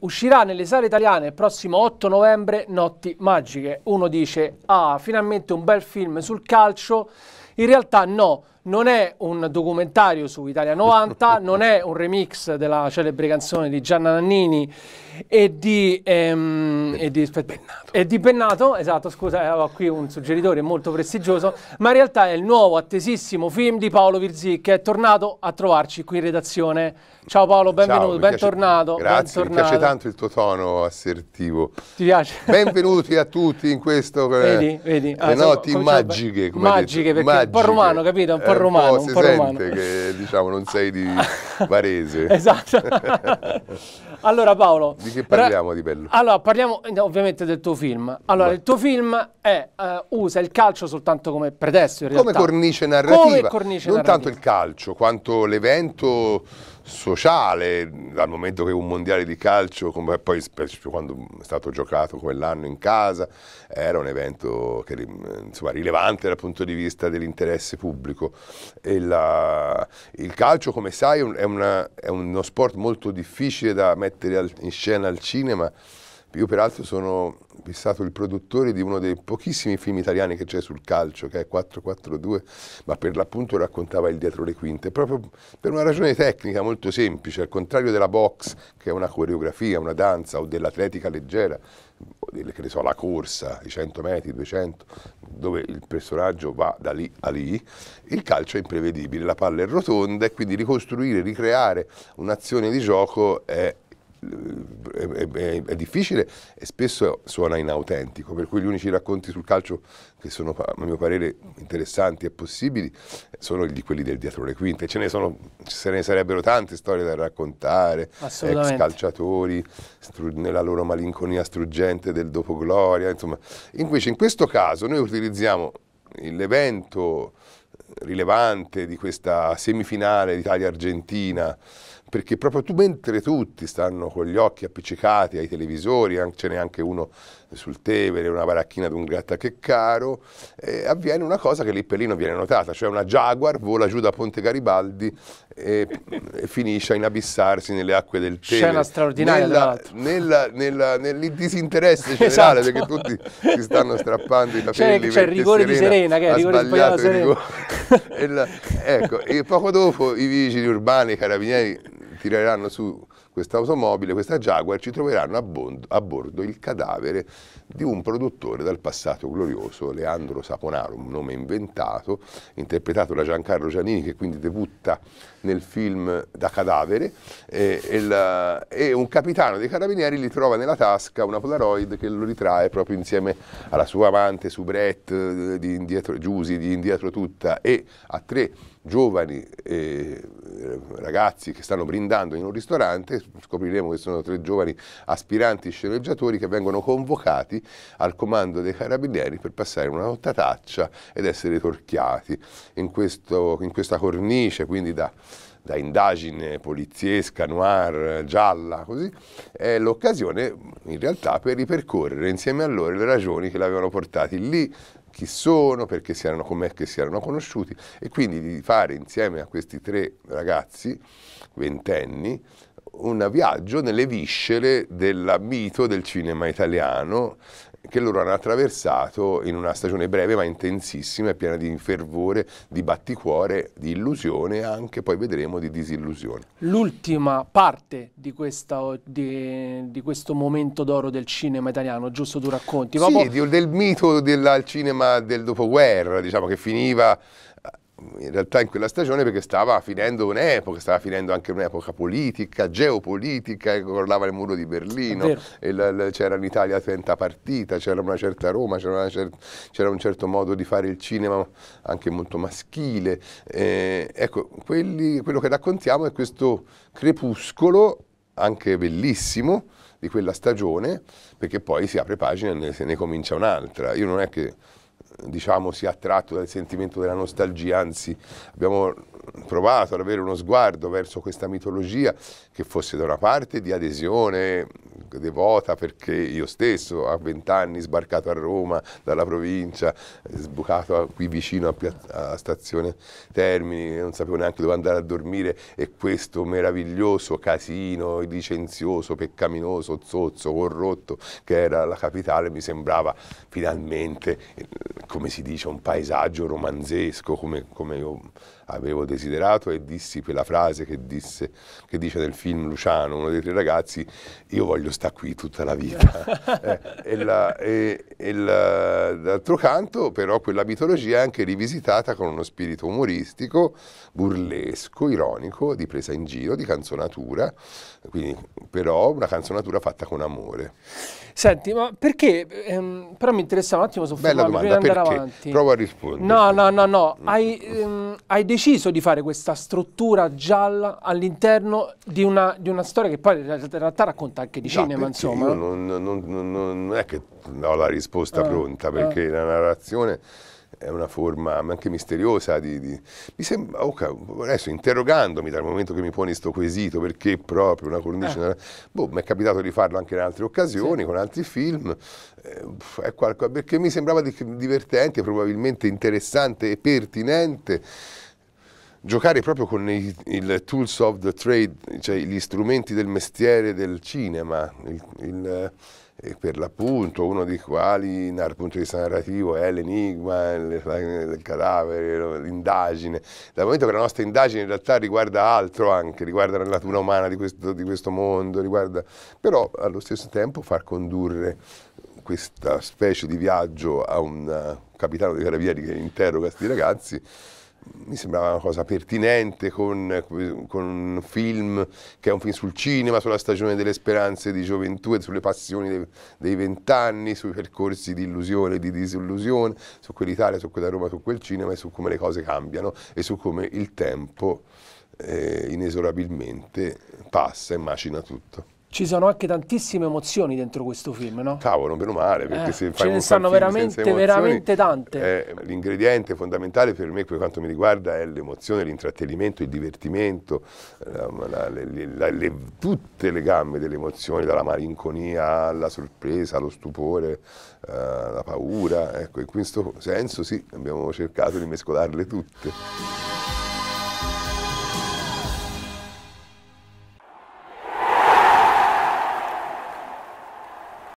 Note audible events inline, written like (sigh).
Uscirà nelle sale italiane il prossimo 8 novembre Notti Magiche. Uno dice, ah, finalmente un bel film sul calcio. In realtà no, non è un documentario su Italia 90, (laughs) non è un remix della celebre canzone di Gianna Nannini e di, ehm, e di, Pennato. E di Pennato, esatto, scusa, avevo eh, qui un suggeritore molto prestigioso, ma in realtà è il nuovo attesissimo film di Paolo Virzì che è tornato a trovarci qui in redazione. Ciao Paolo, benvenuto, Ciao, bentornato. Grazie, bentornato. mi piace tanto il tuo tono assertivo. Ti piace? Benvenuti a tutti in questo... Eh, vedi, vedi. le ah, notti magiche, come magiche, perché magiche. un po' romano, capito? Un po' romano, un po', un po romano. che diciamo non sei di (laughs) Varese. esatto. (laughs) allora Paolo. Di che parliamo di bello? Allora parliamo ovviamente del tuo film. Allora Ma... il tuo film è, uh, usa il calcio soltanto come pretesto in realtà. Come cornice narrativa. Come cornice non narrativa. tanto il calcio quanto l'evento sociale, dal momento che un mondiale di calcio, come poi quando è stato giocato quell'anno in casa, era un evento che, insomma, rilevante dal punto di vista dell'interesse pubblico. La, il calcio, come sai, è, una, è, uno sport molto difficile da mettere in scena al cinema io peraltro sono stato il produttore di uno dei pochissimi film italiani che c'è sul calcio, che è 442, ma per l'appunto raccontava il dietro le quinte, proprio per una ragione tecnica molto semplice, al contrario della box, che è una coreografia, una danza, o dell'atletica leggera, delle, che ne so, la corsa, i 100 metri, i 200, dove il personaggio va da lì a lì, il calcio è imprevedibile, la palla è rotonda e quindi ricostruire, ricreare un'azione di gioco è è, è, è, difficile e spesso suona inautentico, per cui gli unici racconti sul calcio che sono a mio parere interessanti e possibili sono gli, quelli del dietro le quinte, ce ne, sono, ce ne sarebbero tante storie da raccontare, ex calciatori stru, nella loro malinconia struggente del dopogloria, insomma, invece in questo caso noi utilizziamo l'evento rilevante di questa semifinale Italia-Argentina, perché proprio tu, mentre tutti stanno con gli occhi appiccicati ai televisori, ce n'è anche uno sul Tevere, una baracchina di un caro, eh, avviene una cosa che lì per lì non viene notata, cioè una Jaguar vola giù da Ponte Garibaldi e, e finisce a inabissarsi nelle acque del Tevere. Scena straordinaria, nella, nel disinteresse generale, esatto. perché tutti si stanno strappando i capelli. C'è, c'è il rigore di Serena, che è il rigore di Serena. Rigore il, (laughs) ecco, e poco dopo i vigili urbani, i carabinieri tireranno su questa automobile, questa Jaguar, ci troveranno a, bondo, a, bordo il cadavere di un produttore dal passato glorioso, Leandro Saponaro, un nome inventato, interpretato da Giancarlo Giannini che quindi debutta nel film Da cadavere e, e, la, e un capitano dei carabinieri gli trova nella tasca una Polaroid che lo ritrae proprio insieme alla sua amante Subrette di indietro, Giusi di indietro tutta e a tre giovani eh, ragazzi che stanno brindando in un ristorante, scopriremo che sono tre giovani aspiranti sceneggiatori che vengono convocati al comando dei carabinieri per passare una nottataccia ed essere torchiati in, questo, in questa cornice, quindi da, da indagine poliziesca, noir, gialla, così, è l'occasione in realtà per ripercorrere insieme a loro le ragioni che l'avevano portati lì chi sono, perché si erano, com'è che si erano conosciuti e quindi di fare insieme a questi tre ragazzi ventenni un viaggio nelle viscere del mito del cinema italiano che loro hanno attraversato in una stagione breve ma intensissima e piena di fervore, di batticuore, di illusione e anche poi vedremo di disillusione. L'ultima parte di, questa, di, di questo momento d'oro del cinema italiano, giusto tu racconti? Sì, proprio... del mito del cinema del dopoguerra, diciamo che finiva in realtà in quella stagione perché stava finendo un'epoca, stava finendo anche un'epoca politica, geopolitica, crollava il muro di Berlino, c'era l'Italia Italia partita, c'era una certa Roma, c'era, cer un certo modo di fare il cinema anche molto maschile. Eh, ecco, quelli, quello che raccontiamo è questo crepuscolo, anche bellissimo, di quella stagione, perché poi si apre pagina e se ne comincia un'altra. Io non è che diciamo, sia attratto dal sentimento della nostalgia, anzi abbiamo provato ad avere uno sguardo verso questa mitologia che fosse da una parte di adesione devota perché io stesso a vent'anni sbarcato a Roma dalla provincia, sbucato qui vicino a, a stazione Termini, non sapevo neanche dove andare a dormire e questo meraviglioso casino licenzioso, peccaminoso, zozzo, corrotto che era la capitale mi sembrava finalmente, eh, come si dice, un paesaggio romanzesco come, come io avevo desiderato e dissi quella frase che, disse, che dice nel film Luciano, uno dei tre ragazzi, io voglio sta qui tutta la vita. (laughs) eh, e d'altro canto però quella mitologia è anche rivisitata con uno spirito umoristico, burlesco, ironico, di presa in giro, di canzonatura, quindi però una canzonatura fatta con amore. Senti, ma perché? Ehm, però mi interessa un attimo soffermarmi prima di andare perché? avanti. Provo a rispondere. No, no, no, no. Mm. Hai, ehm, Ehm, hai deciso di fare questa struttura gialla all'interno di, di una, storia che poi in realtà racconta anche di no, cinema, insomma. Non, non, non, non, è che ho la risposta eh, pronta, ah. perché eh. la narrazione è una forma anche misteriosa di, di... mi sembra, oh, adesso interrogandomi dal momento che mi poni sto quesito perché proprio una cornice, eh. boh, mi è capitato di farlo anche in altre occasioni, sì. con altri film, eh, qualcosa, perché mi sembrava di, divertente, probabilmente interessante e pertinente giocare proprio con i, il tools of the trade, cioè gli strumenti del mestiere del cinema, il, il per l'appunto uno dei quali dal punto di vista narrativo è l'enigma, il cadavere, l'indagine, dal momento che la nostra indagine in realtà riguarda altro anche, riguarda la natura umana di questo, di questo mondo, riguarda, però allo stesso tempo far condurre questa specie di viaggio a un capitano dei carabinieri che interroga questi ragazzi mi sembrava una cosa pertinente con, con, un film che è un film sul cinema, sulla stagione delle speranze di gioventù e sulle passioni dei vent'anni, sui percorsi di illusione e di disillusione, su quell'Italia, su quella Roma, su quel cinema e su come le cose cambiano e su come il tempo eh, inesorabilmente passa e macina tutto. Ci sono anche tantissime emozioni dentro questo film, no? Cavolo, meno male, perché eh, se fai ce ne stanno veramente, emozioni, veramente tante. Eh, l'ingrediente fondamentale per me, per quanto mi riguarda, è l'emozione, l'intrattenimento, il divertimento, la, la, la, le, tutte le gambe delle emozioni, dalla malinconia alla sorpresa, allo stupore, alla eh, paura. Ecco, in questo senso sì, abbiamo cercato di mescolarle tutte.